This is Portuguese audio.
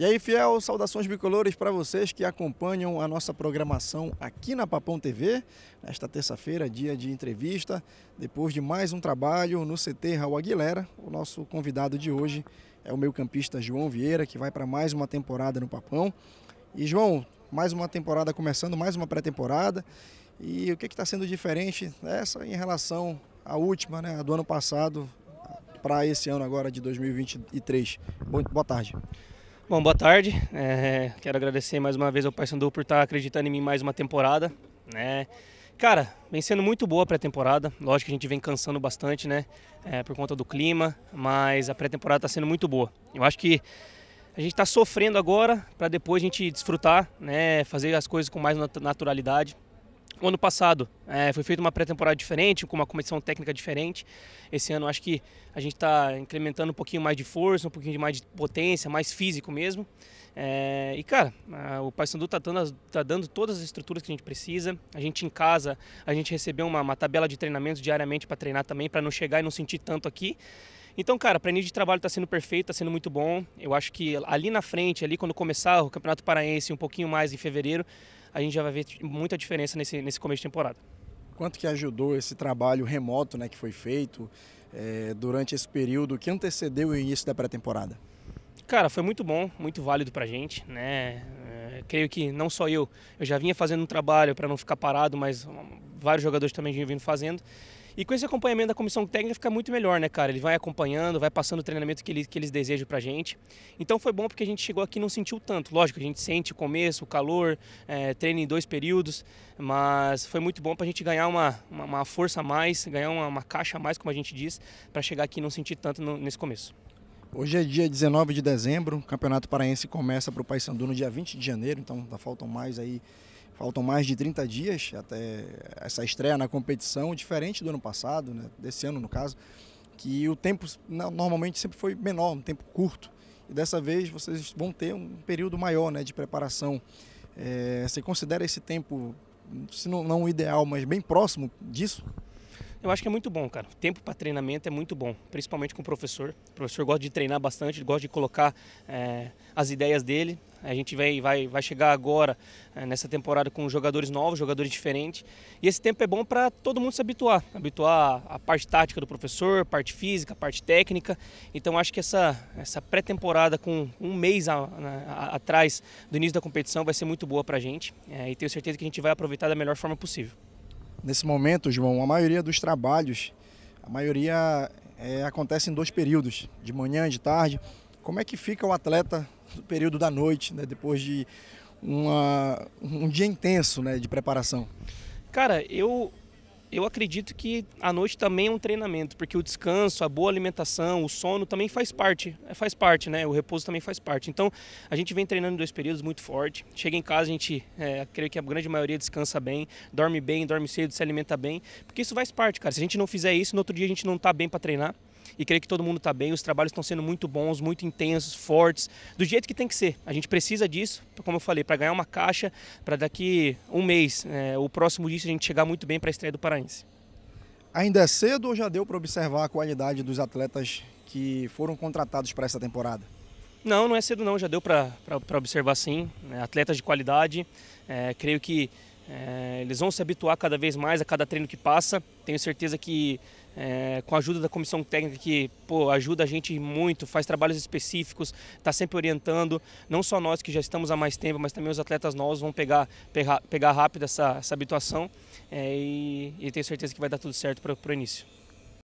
E aí, fiel, saudações bicolores para vocês que acompanham a nossa programação aqui na Papão TV. Nesta terça-feira, dia de entrevista, depois de mais um trabalho no CT Raul Aguilera, o nosso convidado de hoje é o meio-campista João Vieira, que vai para mais uma temporada no Papão. E, João, mais uma temporada começando, mais uma pré-temporada. E o que está sendo diferente dessa em relação à última, né, a do ano passado, para esse ano agora de 2023? Boa tarde. Bom, boa tarde. É, quero agradecer mais uma vez ao Sandu por estar tá acreditando em mim mais uma temporada, né? Cara, vem sendo muito boa a pré-temporada. Lógico que a gente vem cansando bastante, né? É, por conta do clima, mas a pré-temporada está sendo muito boa. Eu acho que a gente está sofrendo agora para depois a gente desfrutar, né? Fazer as coisas com mais naturalidade o ano passado. É, foi feita uma pré-temporada diferente, com uma comissão técnica diferente. Esse ano acho que a gente está incrementando um pouquinho mais de força, um pouquinho mais de potência, mais físico mesmo. É, e cara, o Paysandu está dando, tá dando, todas as estruturas que a gente precisa. A gente em casa, a gente recebeu uma, uma tabela de treinamentos diariamente para treinar também, para não chegar e não sentir tanto aqui. Então, cara, para início de trabalho está sendo perfeito, está sendo muito bom. Eu acho que ali na frente, ali quando começar o Campeonato Paraense um pouquinho mais em fevereiro, a gente já vai ver muita diferença nesse, nesse começo de temporada. Quanto que ajudou esse trabalho remoto né, que foi feito é, durante esse período que antecedeu o início da pré-temporada? Cara, foi muito bom, muito válido para a gente, né? É, creio que não só eu, eu já vinha fazendo um trabalho para não ficar parado, mas vários jogadores também vinham vindo fazendo. E com esse acompanhamento da comissão técnica fica muito melhor, né, cara? Ele vai acompanhando, vai passando o treinamento que, ele, que eles desejam pra gente. Então foi bom porque a gente chegou aqui e não sentiu tanto. Lógico, a gente sente o começo, o calor, é, em dois períodos, mas foi muito bom pra gente ganhar uma, uma, uma força a mais, ganhar uma, uma, caixa a mais, como a gente diz, para chegar aqui e não sentir tanto no, nesse começo. Hoje é dia 19 de dezembro, o Campeonato Paraense começa para o Paysandu no dia 20 de janeiro, então ainda faltam mais aí Faltam mais de 30 dias até essa estreia na competição, diferente do ano passado, né? desse ano no caso, que o tempo normalmente sempre foi menor, um tempo curto. E dessa vez vocês vão ter um período maior né, de preparação. É, você considera esse tempo, se não, não ideal, mas bem próximo disso? Eu acho que é muito bom, cara. tempo para treinamento é muito bom, principalmente com o professor. O professor gosta de treinar bastante, gosta de colocar é, as ideias dele a gente vai, vai, vai chegar agora eh, nessa temporada com jogadores novos, jogadores diferentes. E esse tempo é bom para todo mundo se habituar, habituar a parte tática do professor, parte física, parte técnica. Então acho que essa, essa pré-temporada com um mês a, né, a, atrás do início da competição vai ser muito boa para a gente. É, e tenho certeza que a gente vai aproveitar da melhor forma possível. Nesse momento, João, a maioria dos trabalhos, a maioria é, acontece em dois períodos, de manhã e de tarde. Como é que fica o atleta período da noite, né, depois de uma, um dia intenso né, de preparação? Cara, eu, eu acredito que a noite também é um treinamento, porque o descanso, a boa alimentação, o sono também faz parte, é, faz parte, né? O repouso também faz parte. Então, a gente vem treinando em dois períodos muito forte. Chega em casa, a gente, é, creio que a grande maioria descansa bem, dorme bem, dorme cedo, se alimenta bem, porque isso faz parte, cara. Se a gente não fizer isso, no outro dia a gente não tá bem para treinar e creio que todo mundo está bem. Os trabalhos estão sendo muito bons, muito intensos, fortes, do jeito que tem que ser. A gente precisa disso, como eu falei, para ganhar uma caixa, para daqui um mês, é, o próximo dia, a gente chegar muito bem para a estreia do Paraense. Ainda é cedo ou já deu para observar a qualidade dos atletas que foram contratados para essa temporada? Não, não é cedo não, já deu para observar sim. Né, atletas de qualidade, é, creio que é, eles vão se habituar cada vez mais a cada treino que passa. Tenho certeza que é, com a ajuda da comissão técnica que pô, ajuda a gente muito, faz trabalhos específicos, está sempre orientando, não só nós que já estamos há mais tempo, mas também os atletas novos vão pegar, pegar, pegar rápido essa, essa habituação é, e, e tenho certeza que vai dar tudo certo para o início.